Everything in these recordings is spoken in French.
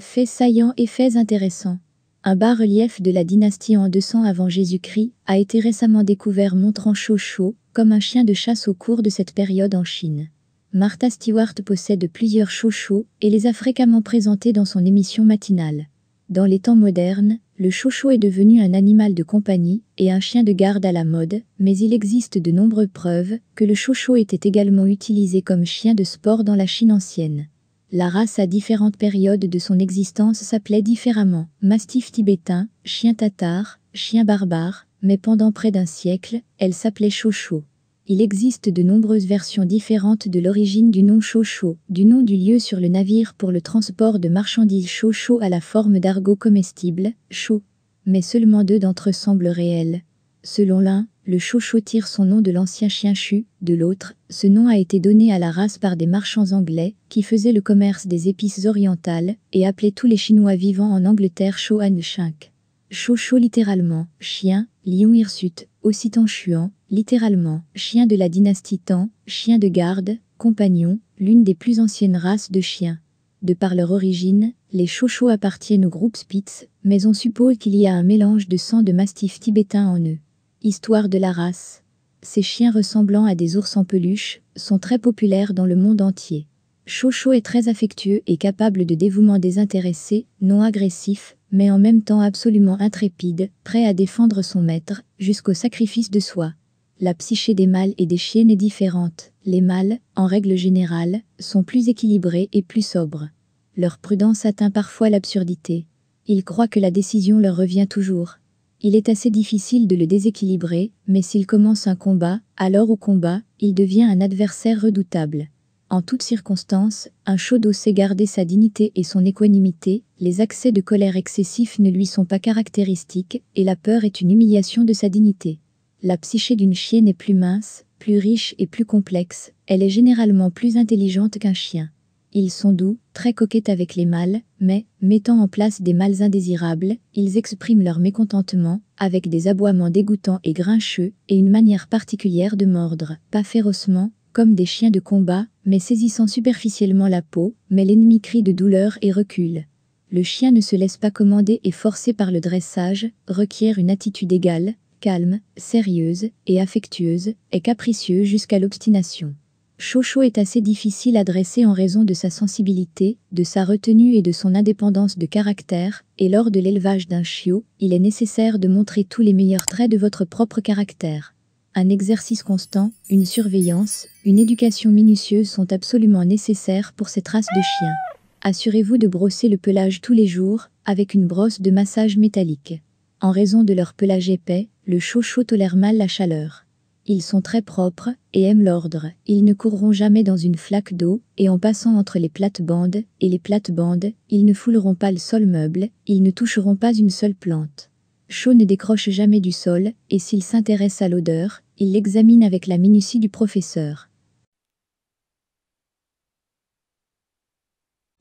Faits saillants et faits intéressants. Un bas-relief de la dynastie en 200 avant Jésus-Christ a été récemment découvert montrant Chouchou comme un chien de chasse au cours de cette période en Chine. Martha Stewart possède plusieurs chouchous et les a fréquemment présentés dans son émission matinale. Dans les temps modernes, le chouchou est devenu un animal de compagnie et un chien de garde à la mode, mais il existe de nombreuses preuves que le chouchou était également utilisé comme chien de sport dans la Chine ancienne. La race à différentes périodes de son existence s'appelait différemment mastif tibétain, chien tatar, chien barbare, mais pendant près d'un siècle, elle s'appelait Chocho. Il existe de nombreuses versions différentes de l'origine du nom Chocho, du nom du lieu sur le navire pour le transport de marchandises Chocho à la forme d'argot comestible, Chou, Mais seulement deux d'entre eux semblent réels. Selon l'un, le chouchou tire son nom de l'ancien chien chu, de l'autre, ce nom a été donné à la race par des marchands anglais qui faisaient le commerce des épices orientales et appelaient tous les Chinois vivants en Angleterre Chohan Shank. Chouchou littéralement, chien, lion hirsute, aussi chuan, littéralement, chien de la dynastie Tang, chien de garde, compagnon, l'une des plus anciennes races de chiens. De par leur origine, les chouchous appartiennent au groupe Spitz, mais on suppose qu'il y a un mélange de sang de mastif tibétain en eux. Histoire de la race. Ces chiens ressemblant à des ours en peluche sont très populaires dans le monde entier. Chocho est très affectueux et capable de dévouement désintéressé, non agressif, mais en même temps absolument intrépide, prêt à défendre son maître jusqu'au sacrifice de soi. La psyché des mâles et des chiennes est différente. Les mâles, en règle générale, sont plus équilibrés et plus sobres. Leur prudence atteint parfois l'absurdité. Ils croient que la décision leur revient toujours il est assez difficile de le déséquilibrer, mais s'il commence un combat, alors au combat, il devient un adversaire redoutable. En toutes circonstances, un d'eau sait garder sa dignité et son équanimité, les accès de colère excessifs ne lui sont pas caractéristiques, et la peur est une humiliation de sa dignité. La psyché d'une chienne est plus mince, plus riche et plus complexe, elle est généralement plus intelligente qu'un chien. Ils sont doux, très coquettes avec les mâles, mais, mettant en place des mâles indésirables, ils expriment leur mécontentement, avec des aboiements dégoûtants et grincheux, et une manière particulière de mordre, pas férocement, comme des chiens de combat, mais saisissant superficiellement la peau, mais l'ennemi crie de douleur et recule. Le chien ne se laisse pas commander et forcer par le dressage, requiert une attitude égale, calme, sérieuse et affectueuse, et capricieux jusqu'à l'obstination. Chocho est assez difficile à dresser en raison de sa sensibilité, de sa retenue et de son indépendance de caractère, et lors de l'élevage d'un chiot, il est nécessaire de montrer tous les meilleurs traits de votre propre caractère. Un exercice constant, une surveillance, une éducation minutieuse sont absolument nécessaires pour ces traces de chiens. Assurez-vous de brosser le pelage tous les jours, avec une brosse de massage métallique. En raison de leur pelage épais, le chocho tolère mal la chaleur. Ils sont très propres et aiment l'ordre. Ils ne courront jamais dans une flaque d'eau, et en passant entre les plates-bandes et les plates-bandes, ils ne fouleront pas le sol meuble, ils ne toucheront pas une seule plante. Chaud ne décroche jamais du sol, et s'il s'intéresse à l'odeur, il l'examine avec la minutie du professeur.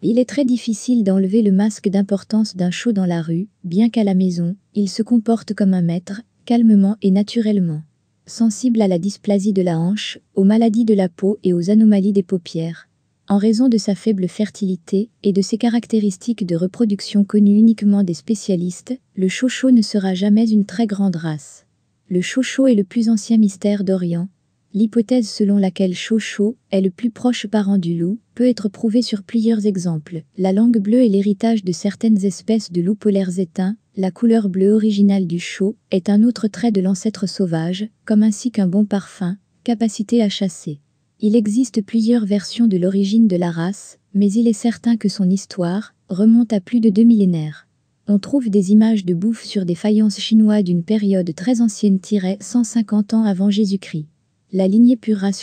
Il est très difficile d'enlever le masque d'importance d'un chaud dans la rue, bien qu'à la maison, il se comporte comme un maître, calmement et naturellement sensible à la dysplasie de la hanche, aux maladies de la peau et aux anomalies des paupières. En raison de sa faible fertilité et de ses caractéristiques de reproduction connues uniquement des spécialistes, le chouchou ne sera jamais une très grande race. Le chouchou est le plus ancien mystère d'Orient, L'hypothèse selon laquelle Chocho est le plus proche parent du loup peut être prouvée sur plusieurs exemples. La langue bleue est l'héritage de certaines espèces de loups polaires éteints. La couleur bleue originale du sho est un autre trait de l'ancêtre sauvage, comme ainsi qu'un bon parfum, capacité à chasser. Il existe plusieurs versions de l'origine de la race, mais il est certain que son histoire remonte à plus de deux millénaires on trouve des images de bouffe sur des faïences chinoises d'une période très ancienne-150 ans avant Jésus-Christ. La lignée pure race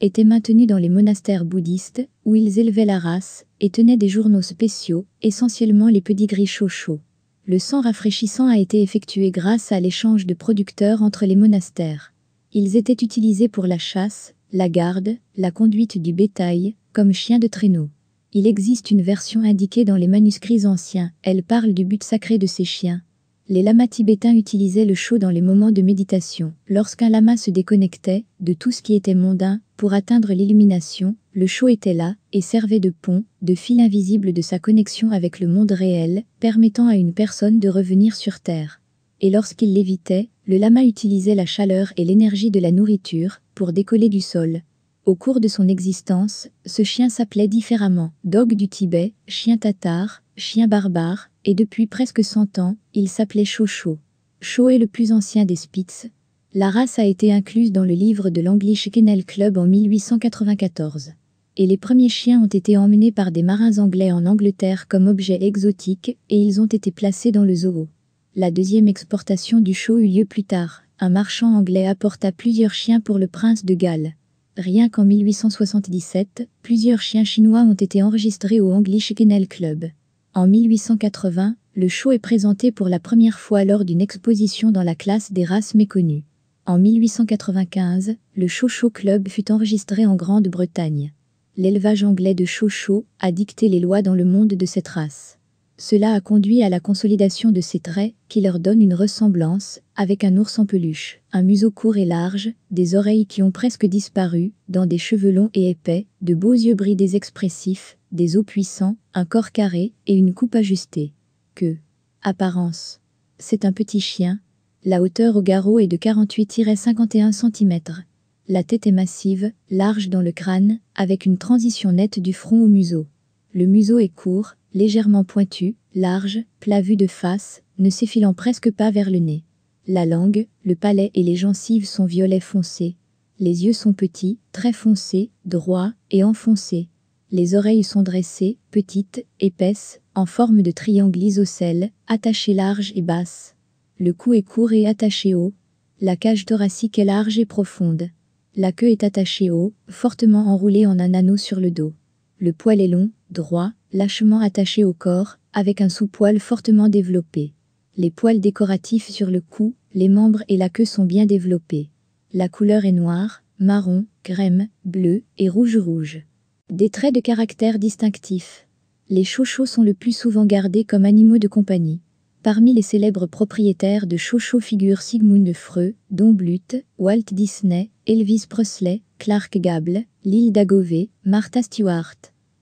était maintenue dans les monastères bouddhistes, où ils élevaient la race et tenaient des journaux spéciaux, essentiellement les pedigris Chouchou. Le sang rafraîchissant a été effectué grâce à l'échange de producteurs entre les monastères. Ils étaient utilisés pour la chasse, la garde, la conduite du bétail, comme chien de traîneau. Il existe une version indiquée dans les manuscrits anciens, elle parle du but sacré de ces chiens, les lamas tibétains utilisaient le chaud dans les moments de méditation. Lorsqu'un lama se déconnectait de tout ce qui était mondain pour atteindre l'illumination, le chaud était là et servait de pont, de fil invisible de sa connexion avec le monde réel, permettant à une personne de revenir sur Terre. Et lorsqu'il lévitait, le lama utilisait la chaleur et l'énergie de la nourriture pour décoller du sol. Au cours de son existence, ce chien s'appelait différemment. Dog du Tibet, chien tatar, chien barbare, et depuis presque 100 ans, il s'appelait Chow. Cho est le plus ancien des Spitz. La race a été incluse dans le livre de l'Anglish Kennel Club en 1894. Et les premiers chiens ont été emmenés par des marins anglais en Angleterre comme objets exotiques et ils ont été placés dans le zoo. La deuxième exportation du show eut lieu plus tard. Un marchand anglais apporta plusieurs chiens pour le prince de Galles. Rien qu'en 1877, plusieurs chiens chinois ont été enregistrés au Anglish Kennel Club. En 1880, le show est présenté pour la première fois lors d'une exposition dans la classe des races méconnues. En 1895, le Show Club fut enregistré en Grande-Bretagne. L'élevage anglais de Show a dicté les lois dans le monde de cette race. Cela a conduit à la consolidation de ses traits qui leur donnent une ressemblance avec un ours en peluche, un museau court et large, des oreilles qui ont presque disparu, dans des cheveux longs et épais, de beaux yeux bridés expressifs, des os puissants, un corps carré et une coupe ajustée. Que, apparence, c'est un petit chien, la hauteur au garrot est de 48-51 cm. La tête est massive, large dans le crâne, avec une transition nette du front au museau. Le museau est court, légèrement pointu, large, plat vu de face, ne s'effilant presque pas vers le nez. La langue, le palais et les gencives sont violets foncés. Les yeux sont petits, très foncés, droits et enfoncés les oreilles sont dressées, petites, épaisses, en forme de triangle isocèle, attachées larges et basses. Le cou est court et attaché haut. La cage thoracique est large et profonde. La queue est attachée haut, fortement enroulée en un anneau sur le dos. Le poil est long, droit, lâchement attaché au corps, avec un sous-poil fortement développé. Les poils décoratifs sur le cou, les membres et la queue sont bien développés. La couleur est noire, marron, crème, bleu et rouge-rouge. Des traits de caractère distinctifs. Les chouchous sont le plus souvent gardés comme animaux de compagnie. Parmi les célèbres propriétaires de chouchous figurent Sigmund Freud, Don Bluth, Walt Disney, Elvis Presley, Clark Gable, Lilda dagové Martha Stewart.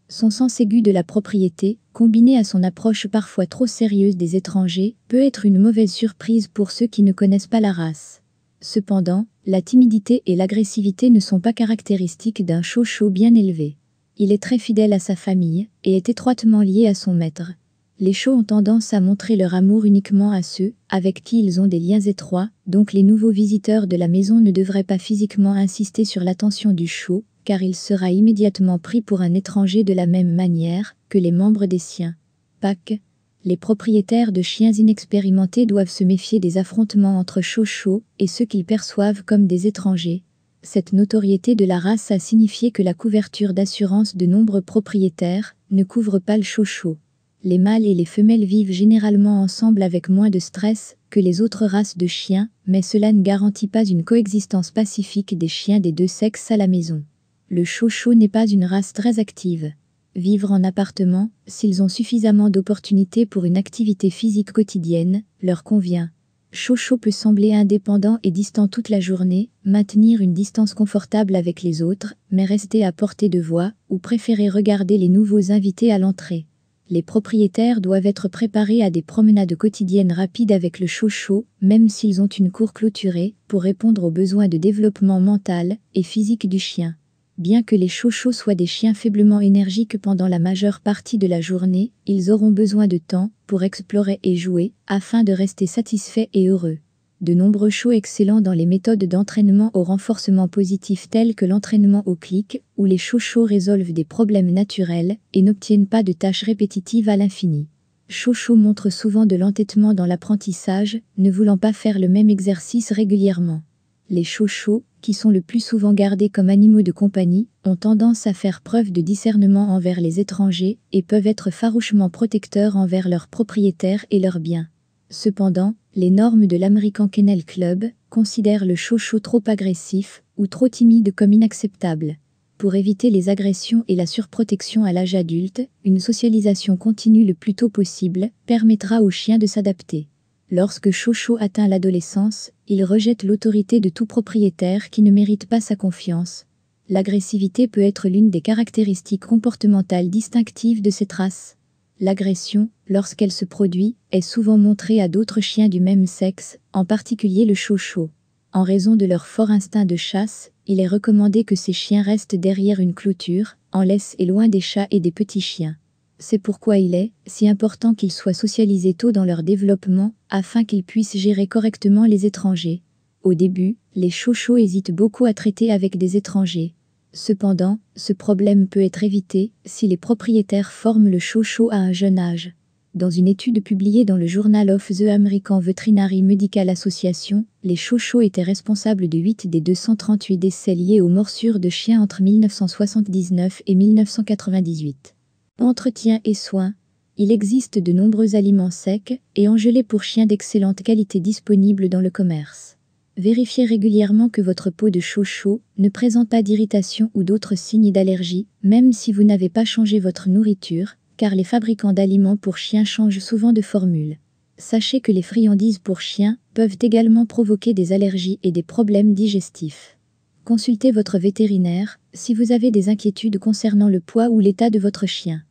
Son sens aigu de la propriété, combiné à son approche parfois trop sérieuse des étrangers, peut être une mauvaise surprise pour ceux qui ne connaissent pas la race. Cependant, la timidité et l'agressivité ne sont pas caractéristiques d'un chouchou bien élevé. Il est très fidèle à sa famille et est étroitement lié à son maître. Les chauds ont tendance à montrer leur amour uniquement à ceux avec qui ils ont des liens étroits, donc les nouveaux visiteurs de la maison ne devraient pas physiquement insister sur l'attention du chaud, car il sera immédiatement pris pour un étranger de la même manière que les membres des siens. Pâques. Les propriétaires de chiens inexpérimentés doivent se méfier des affrontements entre chauds et ceux qu'ils perçoivent comme des étrangers. Cette notoriété de la race a signifié que la couverture d'assurance de nombreux propriétaires ne couvre pas le chochot. Les mâles et les femelles vivent généralement ensemble avec moins de stress que les autres races de chiens, mais cela ne garantit pas une coexistence pacifique des chiens des deux sexes à la maison. Le chouchou n'est pas une race très active vivre en appartement, s'ils ont suffisamment d'opportunités pour une activité physique quotidienne, leur convient. Chocho peut sembler indépendant et distant toute la journée, maintenir une distance confortable avec les autres, mais rester à portée de voix ou préférer regarder les nouveaux invités à l'entrée. Les propriétaires doivent être préparés à des promenades quotidiennes rapides avec le Chocho, même s'ils ont une cour clôturée, pour répondre aux besoins de développement mental et physique du chien. Bien que les chouchous soient des chiens faiblement énergiques pendant la majeure partie de la journée, ils auront besoin de temps pour explorer et jouer afin de rester satisfaits et heureux. De nombreux chouchous excellents dans les méthodes d'entraînement au renforcement positif telles que l'entraînement au clic, où les chouchous résolvent des problèmes naturels et n'obtiennent pas de tâches répétitives à l'infini. Chouchou montre souvent de l'entêtement dans l'apprentissage, ne voulant pas faire le même exercice régulièrement. Les chouchous, qui sont le plus souvent gardés comme animaux de compagnie, ont tendance à faire preuve de discernement envers les étrangers et peuvent être farouchement protecteurs envers leurs propriétaires et leurs biens. Cependant, les normes de l'American Kennel Club considèrent le chouchou trop agressif ou trop timide comme inacceptable. Pour éviter les agressions et la surprotection à l'âge adulte, une socialisation continue le plus tôt possible permettra au chien de s'adapter. Lorsque Chouchou atteint l'adolescence, il rejette l'autorité de tout propriétaire qui ne mérite pas sa confiance. L'agressivité peut être l'une des caractéristiques comportementales distinctives de cette race. L'agression, lorsqu'elle se produit, est souvent montrée à d'autres chiens du même sexe, en particulier le chouchou. En raison de leur fort instinct de chasse, il est recommandé que ces chiens restent derrière une clôture, en laisse et loin des chats et des petits chiens. C'est pourquoi il est si important qu'ils soient socialisés tôt dans leur développement, afin qu'ils puissent gérer correctement les étrangers. Au début, les chouchous hésitent beaucoup à traiter avec des étrangers. Cependant, ce problème peut être évité si les propriétaires forment le chouchou à un jeune âge. Dans une étude publiée dans le Journal of the American Veterinary Medical Association, les chouchous étaient responsables de 8 des 238 décès liés aux morsures de chiens entre 1979 et 1998. Entretien et soins. Il existe de nombreux aliments secs et engelés pour chiens d'excellente qualité disponibles dans le commerce. Vérifiez régulièrement que votre peau de chouchou ne présente pas d'irritation ou d'autres signes d'allergie, même si vous n'avez pas changé votre nourriture, car les fabricants d'aliments pour chiens changent souvent de formule. Sachez que les friandises pour chiens peuvent également provoquer des allergies et des problèmes digestifs. Consultez votre vétérinaire si vous avez des inquiétudes concernant le poids ou l'état de votre chien.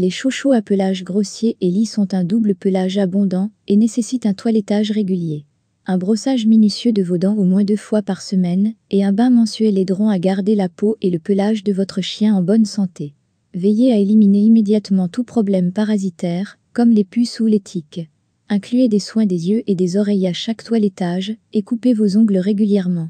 Les chouchous à pelage grossier et lits sont un double pelage abondant et nécessitent un toilettage régulier. Un brossage minutieux de vos dents au moins deux fois par semaine et un bain mensuel aideront à garder la peau et le pelage de votre chien en bonne santé. Veillez à éliminer immédiatement tout problème parasitaire, comme les puces ou les tiques. Incluez des soins des yeux et des oreilles à chaque toilettage et coupez vos ongles régulièrement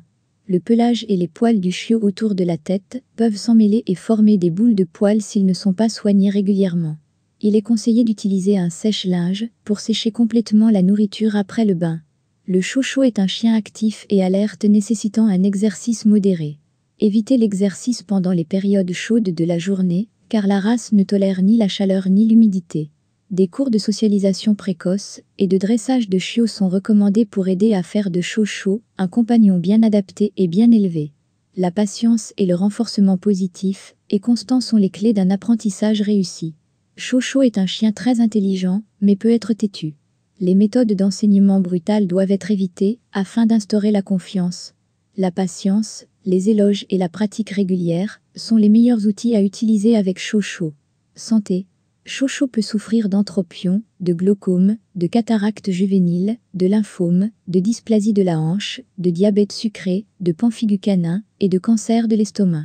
le pelage et les poils du chiot autour de la tête peuvent s'emmêler et former des boules de poils s'ils ne sont pas soignés régulièrement. Il est conseillé d'utiliser un sèche-linge pour sécher complètement la nourriture après le bain. Le chouchou est un chien actif et alerte nécessitant un exercice modéré. Évitez l'exercice pendant les périodes chaudes de la journée, car la race ne tolère ni la chaleur ni l'humidité des cours de socialisation précoce et de dressage de chiots sont recommandés pour aider à faire de Chocho un compagnon bien adapté et bien élevé. La patience et le renforcement positif et constant sont les clés d'un apprentissage réussi. Chocho est un chien très intelligent, mais peut être têtu. Les méthodes d'enseignement brutales doivent être évitées afin d'instaurer la confiance. La patience, les éloges et la pratique régulière sont les meilleurs outils à utiliser avec Chocho. Santé, Chocho peut souffrir d'entropion, de glaucome, de cataracte juvénile, de lymphome, de dysplasie de la hanche, de diabète sucré, de pamphigu canin et de cancer de l'estomac.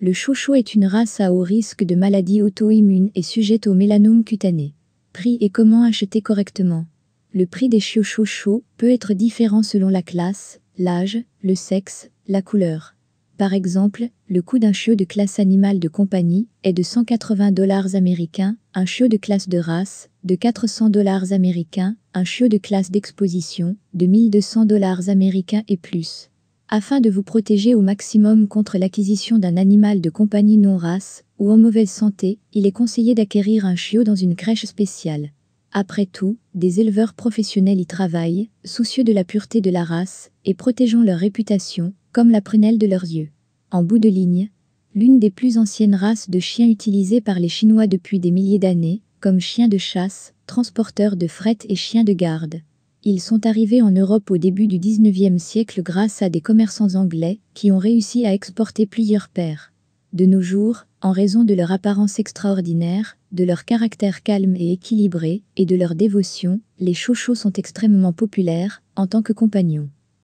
Le chocho est une race à haut risque de maladies auto-immunes et sujette au mélanome cutané. Prix et comment acheter correctement Le prix des chiots chauds peut être différent selon la classe, l'âge, le sexe, la couleur. Par exemple, le coût d'un chiot de classe animale de compagnie est de 180 dollars américains, un chiot de classe de race de 400 dollars américains, un chiot de classe d'exposition de 1200 dollars américains et plus. Afin de vous protéger au maximum contre l'acquisition d'un animal de compagnie non race ou en mauvaise santé, il est conseillé d'acquérir un chiot dans une crèche spéciale. Après tout, des éleveurs professionnels y travaillent, soucieux de la pureté de la race et protégeant leur réputation, comme la prunelle de leurs yeux. En bout de ligne, l'une des plus anciennes races de chiens utilisées par les Chinois depuis des milliers d'années, comme chiens de chasse, transporteurs de fret et chiens de garde. Ils sont arrivés en Europe au début du 19e siècle grâce à des commerçants anglais qui ont réussi à exporter plusieurs paires. De nos jours, en raison de leur apparence extraordinaire, de leur caractère calme et équilibré, et de leur dévotion, les chouchous sont extrêmement populaires en tant que compagnons.